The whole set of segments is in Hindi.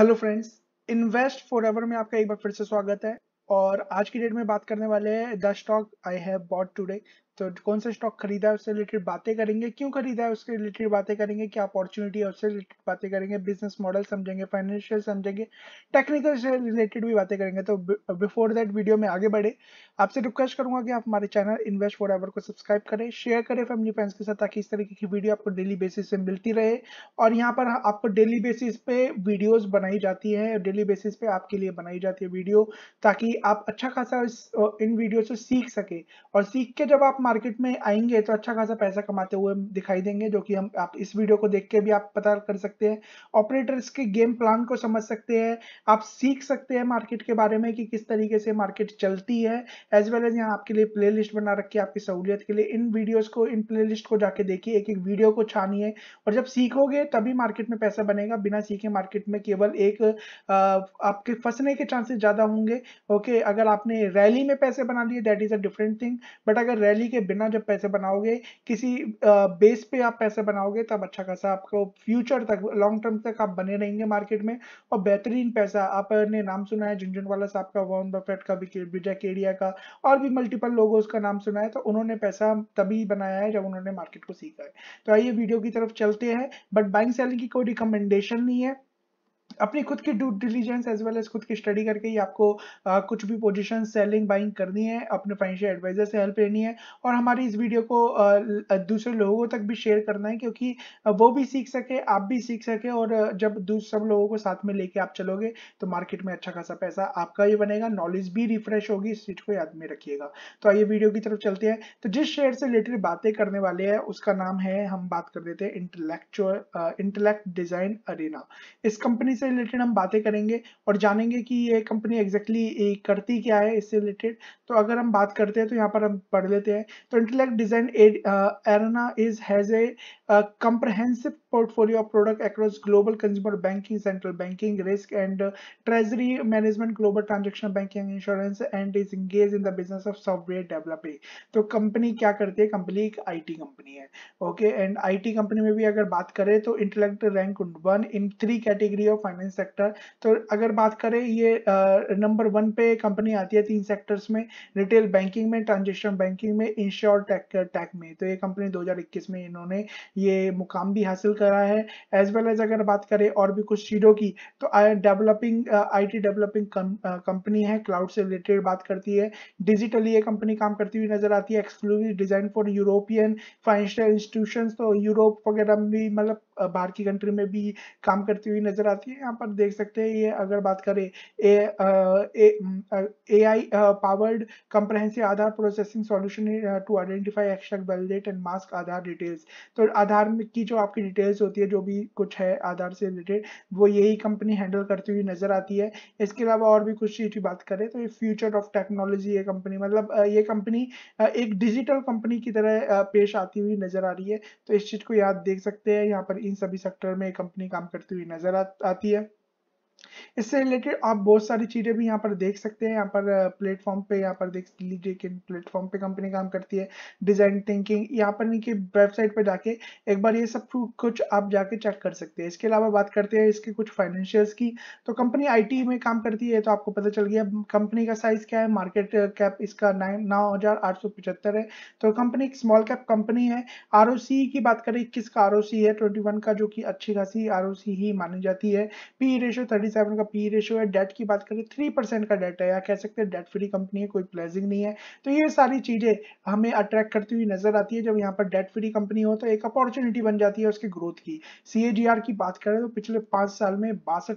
Hello friends invest forever में आपका एक बार फिर से स्वागत है और आज की डेट में बात करने वाले हैं the stock I have bought today तो कौन सा स्टॉक खरीदा है उससे रिलेटेड बातें करेंगे क्यों खरीदा है उसके रिलेटेड बातें करेंगे क्या अपॉर्चुनिटी है उससे रिलेटेड बातें करेंगे बिजनेस मॉडल समझेंगे फाइनेंशियल समझेंगे टेक्निकल से रिलेटेड भी बातें करेंगे तो बिफोर दैट वीडियो में आगे बढ़े आपसे रिक्वेस्ट करूंगा कि आप हमारे चैनल इन्वेस्ट फॉर एवर को सब्सक्राइब करें शेयर करें फैमिली फ्रेंड्स के साथ ताकि इस तरीके की वीडियो आपको डेली बेसिस पे मिलती रहे और यहाँ पर आपको डेली बेसिस पे वीडियोज बनाई जाती है डेली बेसिस पे आपके लिए बनाई जाती है वीडियो ताकि आप अच्छा खासा इन वीडियो से सीख सके और सीख के जब आप मार्केट में आएंगे तो अच्छा खासा पैसा कमाते हुए दिखाई देंगे जो कि हम आप इस वीडियो को देख के भी आप पता कर सकते हैं ऑपरेटर्स के गेम प्लान को समझ सकते हैं आप सीख सकते हैं मार्केट के बारे में कि किस तरीके से मार्केट चलती है एज वेल एज यहाँ आपके लिए प्ले बना रखी है आपकी सहूलियत के लिए इन वीडियोज को इन प्ले को जाके देखिए एक एक वीडियो को छानिए और जब सीखोगे तभी मार्केट में पैसा बनेगा बिना सीखे मार्केट में केवल एक आपके फंसने के चांसेस ज्यादा होंगे ओके अगर आपने रैली में पैसे बना लिए that is a different thing but अगर रैली के के बिना जब पैसे बनाओगे किसी बेस पे आप पैसे बनाओगे तब अच्छा खासा आपको फ्यूचर तक लॉन्ग टर्म तक आप बने रहेंगे मार्केट में और बेहतरीन पैसा आपने नाम सुना है झुंझुन वाला साहब का वॉन बफेट का विजय केडिया का और भी मल्टीपल लोगों उसका नाम सुना है तो उन्होंने पैसा तभी बनाया है जब उन्होंने मार्केट को सीखा है तो आइए वीडियो की तरफ चलते हैं बट बाइंग सेलिंग की कोई रिकमेंडेशन नहीं है अपनी खुद की due diligence as well as खुद की स्टडी करके ही आपको आ, कुछ भी पोजीशन सेलिंग बाइंग करनी है अपने फाइनेंशियल एडवाइजर से हेल्प लेनी है और हमारी इस वीडियो को आ, दूसरे लोगों तक भी शेयर करना है क्योंकि वो भी सीख सके आप भी सीख सके और जब सब लोगों को साथ में लेके आप चलोगे तो मार्केट में अच्छा खासा पैसा आपका ही बनेगा नॉलेज भी रिफ्रेश होगी इस चीज को याद में रखिएगा तो आइए वीडियो की तरफ चलते हैं तो जिस शेयर से रिलेटेड बातें करने वाले हैं उसका नाम है हम बात कर देते हैं इंटेलेक्चुअल इंटेलेक्ट डिजाइन अरेना इस कंपनी से रिलेटेड हम बातें करेंगे और जानेंगे कि ये कंपनी एग्जैक्टली exactly करती क्या है इससे रिलेटेड तो अगर हम बात करते हैं तो यहाँ पर हम पढ़ लेते हैं तो intellect design arena is has a a comprehensive portfolio of product across global consumer banking, central banking, risk and uh, treasury management, global transaction banking, insurance and is engaged in the business of software developing. तो company kya karti hai company ek it company hai okay and it company mein bhi agar baat kare to intellect rank 1 in three category of finance sector to अगर बात करें ये नंबर uh, वन पे कंपनी आती है तीन सेक्टर्स में रिटेल बैंकिंग में ट्रांजेक्शन बैंकिंग में इंश्योर टेक टेक में तो ye company 2021 mein inhone ये मुकाम भी हासिल करा है एज वेल एज अगर बात करें और भी कुछ चीज़ों की तो डेवलपिंग आईटी डेवलपिंग कंपनी है क्लाउड से रिलेटेड बात करती है डिजिटली ये कंपनी काम करती हुई नजर आती है exclusive design for European financial institution तो यूरोप वगैरह में भी मतलब uh, बाहर की कंट्री में भी काम करती हुई नजर आती है यहाँ पर देख सकते हैं ये अगर बात करें AI powered comprehensive Aadhaar processing solution to identify extract validate and mask Aadhaar details तो आधार आधार की जो आपकी डिटेल्स होती है जो भी कुछ है आधार से रिलेटेड वो यही कंपनी हैंडल करती हुई नजर आती है इसके अलावा और भी कुछ चीज की बात करें तो ये फ्यूचर ऑफ टेक्नोलॉजी ये कंपनी मतलब ये कंपनी एक डिजिटल कंपनी की तरह पेश आती हुई नजर आ रही है तो इस चीज को याद देख सकते हैं यहाँ पर इन सभी सेक्टर में कंपनी काम करती हुई नजर आती है इससे रिलेटेड आप बहुत सारी चीज़ें भी यहाँ पर देख सकते हैं यहाँ पर प्लेटफॉर्म पे यहाँ पर देख लीजिए कि प्लेटफॉर्म पे कंपनी काम करती है डिज़ाइन थिंकिंग यहाँ पर इनकी वेबसाइट पे जाके एक बार ये सब कुछ आप जाके चेक कर सकते हैं इसके अलावा बात करते हैं इसके कुछ फाइनेंशियल्स की तो कंपनी आई में काम करती है तो आपको पता चल गया कंपनी का साइज़ क्या है मार्केट कैप इसका नाइन है तो कंपनी एक स्मॉल कैप कंपनी है आर की बात करें इक्कीस का आर है ट्वेंटी का जो कि अच्छी खासी आर ही मानी जाती है P ratio thirty thirty seven का पी रेशियो है डेट की बात करें थ्री परसेंट का डेट है या कह सकते हैं डेट फ्री कंपनी है कोई प्लेजिंग नहीं है तो ये सारी चीज़ें हमें अट्रैक्ट करती हुई नजर आती है जब यहाँ पर डेट फ्री कंपनी हो तो एक अपॉर्चुनिटी बन जाती है उसके ग्रोथ की सी की बात करें तो पिछले पांच साल में बासठ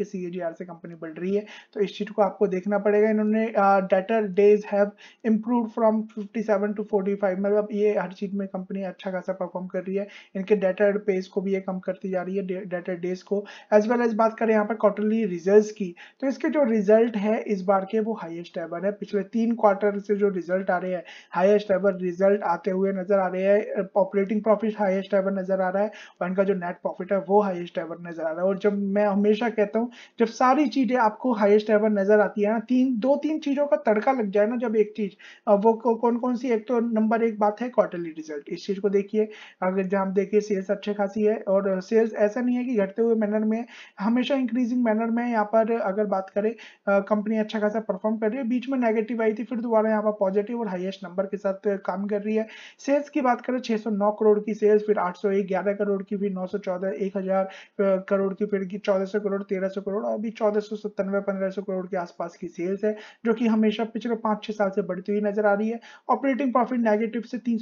के सी से कंपनी बढ़ रही है तो इस चीज़ को आपको देखना पड़ेगा इन्होंने debtor days have improve from fifty to forty मतलब ये हर चीज़ में कंपनी अच्छा खासा परफॉर्म कर रही है इनके डेटर पेज को भी ये कम करती जा रही है डेटर डेज को एज वेल एज बात करें यहाँ पर क्वार्टरली रिजल्ट्स की तो इसके जो रिजल्ट है इस बार के वो हाईएस्ट एवर है पिछले तीन क्वार्टर से जो रिजल्ट आ रहे हैं हाईएस्ट एवर रिजल्ट आते हुए नजर आ रहे हैं ऑपरेटिंग प्रॉफिट हाईएस्ट एवर नजर आ रहा है और इनका जो नेट प्रॉफिट है वो हाईएस्ट एवर नजर आ रहा है और जब मैं हमेशा कहता हूँ जब सारी चीजें आपको हाईएस्ट एवर नजर आती है ना तीन दो तीन चीजों का तड़का लग जाए ना जब एक चीज वो कौन कौन सी एक तो नंबर एक बात है क्वार्टरली रिजल्ट इस चीज को देखिए अगर जहां देखिए सेल्स अच्छे खासी है और सेल्स ऐसा नहीं है कि घटते हुए मैनर में हमेशा इंक्रीज इंक्रीजिंग मैनर में यहाँ पर अगर बात करें कंपनी अच्छा खासा परफॉर्म कर रही है बीच में नेगेटिव आई थी फिर दोबारा यहाँ पर पॉजिटिव और हाईएस्ट नंबर के साथ काम कर रही है सेल्स की बात करें 609 करोड़ की सेल्स फिर आठ 11 करोड़ की फिर नौ सौ करोड़ की फिर 1400 करोड़ 1300 करोड़ और अभी चौदह सौ करोड़ के आसपास की सेल्स है जो कि हमेशा पिछले पांच छह साल से बढ़ती हुई नजर आ रही है ऑपरेटिंग प्रॉफिट नेगेटिव से तीन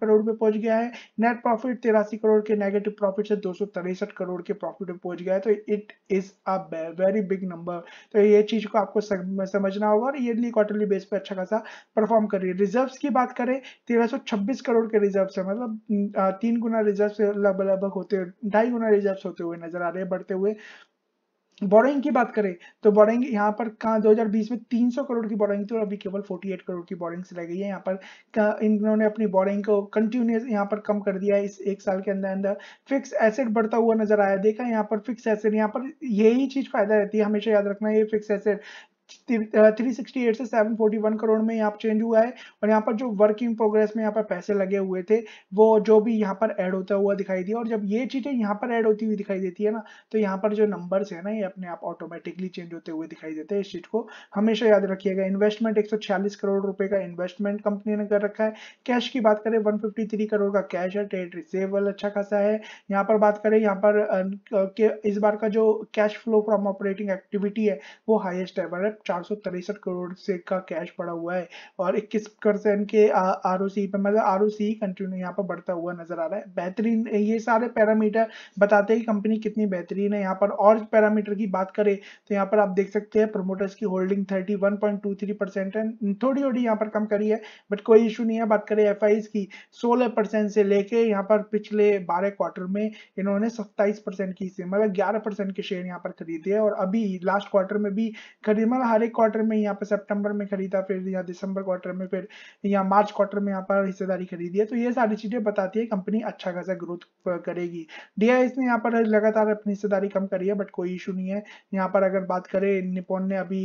करोड़ में पहुंच गया है नेट प्रॉफिट तिरासी करोड़ के नेगेटिव प्रॉफिट से दो करोड़ के प्रॉफिट में पहुंच गया है तो it is very big number तो ये चीज को आपको समझना होगा और ईयरली क्वार्टरली बेस पे अच्छा खासा परफॉर्म कर रही है रिजर्व्स की बात करें तेरह करोड़ के रिजर्व्स है मतलब तीन गुना रिजर्व लगभग लगभग होते ढाई गुना रिजर्व होते हुए नजर आ रहे हैं बढ़ते हुए बोरिंग की बात करें तो बोरिंग यहाँ पर कहा 2020 में 300 करोड़ की बोरिंग थी और अभी केवल 48 करोड़ की बोरोइंग्स रह गई है यहाँ पर इन्होंने अपनी बोरिंग को कंटिन्यूस यहाँ पर कम कर दिया है इस एक साल के अंदर अंदर फिक्स एसेट बढ़ता हुआ नजर आया देखा यहाँ पर फिक्स एसेट यहाँ पर यही चीज फायदा रहती है हमेशा याद रखना ये फिक्स एसेट 368 से 741 करोड़ में यहाँ चेंज हुआ है और यहाँ पर जो वर्किंग प्रोग्रेस में यहाँ पर पैसे लगे हुए थे वो जो भी यहाँ पर ऐड होता हुआ दिखाई दिया और जब ये चीज़ें यहाँ पर ऐड होती हुई दिखाई देती है ना तो यहाँ पर जो नंबर्स है ना ये अपने आप ऑटोमेटिकली चेंज होते हुए दिखाई देते हैं इस चीज़ को हमेशा याद रखिएगा इन्वेस्टमेंट एक करोड़ रुपए का इन्वेस्टमेंट कंपनी ने कर रखा है कैश की बात करें वन करोड़ का कैश है ट्रेड रिसेबल अच्छा खासा है यहाँ पर बात करें यहाँ पर इस बार का जो cash flow from operating activity है वो हाइएस्ट एवर है तक चार करोड़ से का कैश पड़ा हुआ है और 21 परसेंट के आर ओ सी पर मतलब आर ओ सी कंटिन्यू यहाँ पर बढ़ता हुआ नजर आ रहा है बेहतरीन ये सारे पैरामीटर बताते हैं कि कंपनी कितनी बेहतरीन है यहाँ पर और पैरामीटर की बात करें तो यहाँ पर आप देख सकते हैं प्रोमोटर्स की holding thirty one point two three percent है थोड़ी थोड़ी यहाँ पर कम करी है बट कोई इशू नहीं है बात करें एफ की सोलह परसेंट से लेके यहाँ पर पिछले बारह क्वार्टर में इन्होंने सत्ताईस परसेंट की मतलब ग्यारह परसेंट के शेयर यहाँ पर खरीदे और अभी लास्ट क्वार्टर में भी खरीद मतलब हर एक क्वार्टर में यहाँ पर सितंबर में खरीदा फिर या दिसंबर क्वार्टर में फिर या मार्च क्वार्टर में यहाँ पर हिस्सेदारी खरीदी है तो ये सारी चीजें बताती है कंपनी अच्छा खासा ग्रोथ करेगी डी ने यहाँ पर लगातार अपनी हिस्सेदारी कम करी है बट कोई इशू नहीं है यहाँ पर अगर बात करें निपोन ने अभी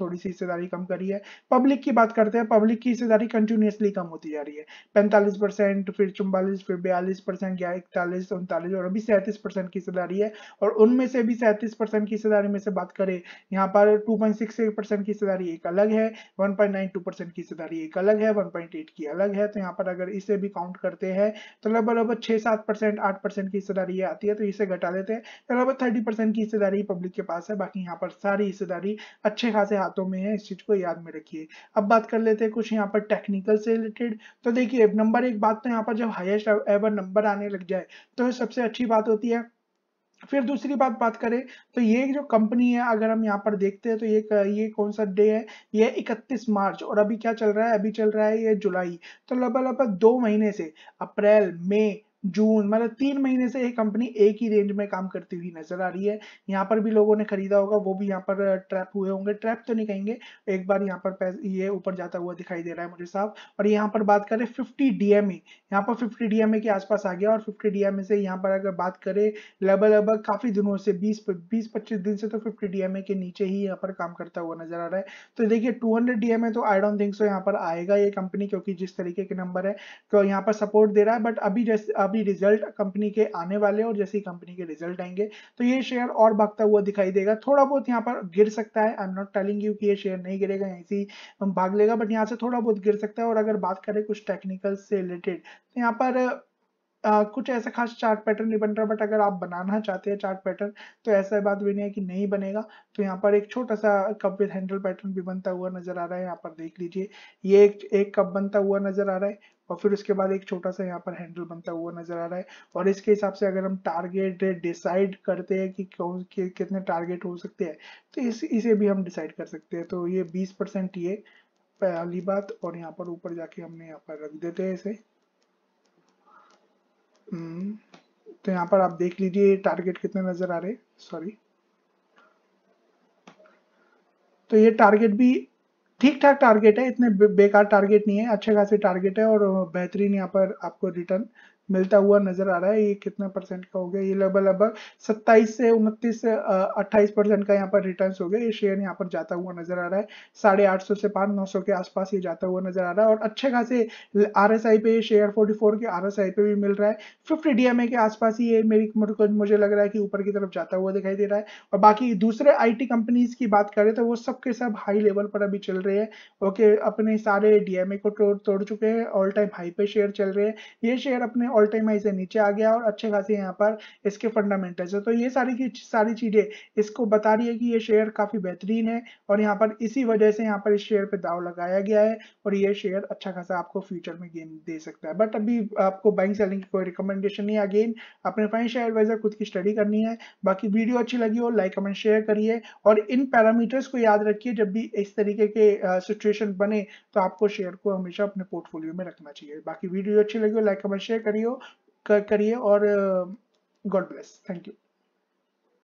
थोड़ी सी हिस्सेदारी कम करी है पब्लिक की बात करते हैं पब्लिक की हिस्सेदारी कंटिन्यूसली कम होती जा रही है पैंतालीस परसेंट फिर चुम्बालीस फिर बयालीस परसेंट या इकतालीस उनतालीस और अभी सैंतीस परसेंट की हिस्सेदारी है और उनमें से भी सैंतीस परसेंट की हिस्सेदारी में से बात करें यहाँ पर टू पॉइंट सिक्स से थ्री परसेंट की हिस्सेदारी एक अलग है 1.92 परसेंट की हिस्सेदारी एक अलग है 1.8 की अलग है तो यहाँ पर अगर इसे भी काउंट करते हैं तो लगभग लगभग छः सात परसेंट आठ परसेंट की हिस्सेदारी आती है तो इसे घटा देते हैं तो लगभग थर्टी परसेंट की हिस्सेदारी पब्लिक के पास है बाकी यहाँ पर सारी हिस्सेदारी अच्छे खासे हाथों में है इस चीज़ को याद में रखिए अब बात कर लेते हैं कुछ यहाँ पर टेक्निकल से रिलेटेड तो देखिए नंबर एक बात तो यहाँ पर जब हाइएस्ट एवर नंबर आने लग जाए तो सबसे अच्छी बात होती है फिर दूसरी बात बात करें तो ये जो कंपनी है अगर हम यहाँ पर देखते हैं तो ये ये कौन सा डे है ये 31 मार्च और अभी क्या चल रहा है अभी चल रहा है ये जुलाई तो लगभग लगभग दो महीने से अप्रैल मई जून मतलब तीन महीने से ये कंपनी एक ही रेंज में काम करती हुई नजर आ रही है यहाँ पर भी लोगों ने खरीदा होगा वो भी यहाँ पर ट्रैप हुए होंगे ट्रैप तो नहीं कहेंगे एक बार यहाँ पर ये ऊपर जाता हुआ दिखाई दे रहा है मुझे साफ और यहाँ पर बात करें 50 डीएमई यहाँ पर फिफ्टी डी के आसपास आ गया और फिफ्टी डी से यहाँ पर अगर बात करें लगभग लगभग काफी दिनों से बीस बीस पच्चीस दिन से तो फिफ्टी डी के नीचे ही यहाँ पर काम करता हुआ नजर आ रहा है तो देखिए टू हंड्रेड तो आई डोंट थिंक सो यहाँ पर आएगा ये कंपनी क्योंकि जिस तरीके के नंबर है तो यहाँ पर सपोर्ट दे रहा है बट अभी जैसे अभी रिजल्ट कंपनी के आने वाले और जैसे ही कंपनी के रिजल्ट आएंगे तो ये शेयर और भागता हुआ दिखाई देगा थोड़ा बहुत यहाँ पर गिर सकता है I am not telling you की ये शेयर नहीं गिरेगा यहीं से भाग लेगा बट यहाँ से थोड़ा बहुत गिर सकता है और अगर बात करें कुछ टेक्निकल से रिलेटेड यहाँ पर आ, कुछ ऐसा खास चार्ट पैटर्न नहीं बन रहा बट अगर आप बनाना चाहते हैं चार्ट पैटर्न तो ऐसा बात भी नहीं है कि नहीं बनेगा तो यहाँ पर एक छोटा सा कप विद हैंडल पैटर्न भी बनता हुआ नजर आ रहा है यहाँ पर देख लीजिए ये एक एक कप बनता हुआ नजर आ रहा है और फिर उसके बाद एक छोटा सा यहाँ पर हैंडल बनता हुआ नजर आ रहा है और इसके हिसाब से अगर हम टारगेट डिसाइड करते हैं कि कौन के कितने टारगेट हो सकते हैं तो इस इसे भी हम डिसाइड कर सकते हैं तो ये बीस परसेंट ये पहली बात और यहाँ पर ऊपर जाके हमने यहाँ पर रख देते हैं इसे हम्म, तो यहाँ पर आप देख लीजिए टारगेट कितने नजर आ रहे सॉरी तो ये टारगेट भी ठीक ठाक टारगेट है इतने बेकार टारगेट नहीं है अच्छे खासे टारगेट है और बेहतरीन यहाँ पर आपको रिटर्न मिलता हुआ नजर आ रहा है ये कितना परसेंट का हो गया ये लगभग लगभग 27 से उनतीस से अट्ठाईस परसेंट का यहाँ पर रिटर्न हो गया ये शेयर यहाँ पर जाता हुआ नजर आ रहा है साढ़े आठ सौ से पाँच नौ सौ के आसपास ये जाता हुआ नजर आ रहा है और अच्छे खासे आर एस आई पे ये शेयर 44 के आर एस आई पे भी मिल रहा है फिफ्टी डी एम ए के आसपास ही ये मेरी मुझे लग रहा है कि ऊपर की तरफ जाता हुआ दिखाई दे रहा है और बाकी दूसरे आई टी कंपनीज की बात करें तो वो सबके सब हाई लेवल पर अभी चल रहे हैं ओके अपने सारे डीएमए को तोड़ चुके हैं ऑल टाइम हाई पे शेयर चल रहे हैं ये शेयर अपने ऑल टाइम हाई से नीचे आ गया और अच्छे खासे यहाँ पर इसके फंडामेंटल्स है तो ये सारी की सारी चीज़ें इसको बता रही है कि ये शेयर काफ़ी बेहतरीन है और यहाँ पर इसी वजह से यहाँ पर इस शेयर पे दाव लगाया गया है और ये शेयर अच्छा खासा आपको फ्यूचर में गेन दे सकता है बट अभी आपको बाइंग सेलिंग की कोई रिकमेंडेशन नहीं अगेन अपने फाइनेंशियल एडवाइजर खुद की स्टडी करनी है बाकी वीडियो अच्छी लगी हो लाइक कमेंट शेयर करिए और इन पैरामीटर्स को याद रखिए जब भी इस तरीके के सिचुएशन बने तो आपको शेयर को हमेशा अपने पोर्टफोलियो में रखना चाहिए बाकी वीडियो अच्छी लगी हो लाइक कमेंट शेयर करिए वीडियो करिए और गॉड ब्लेस थैंक यू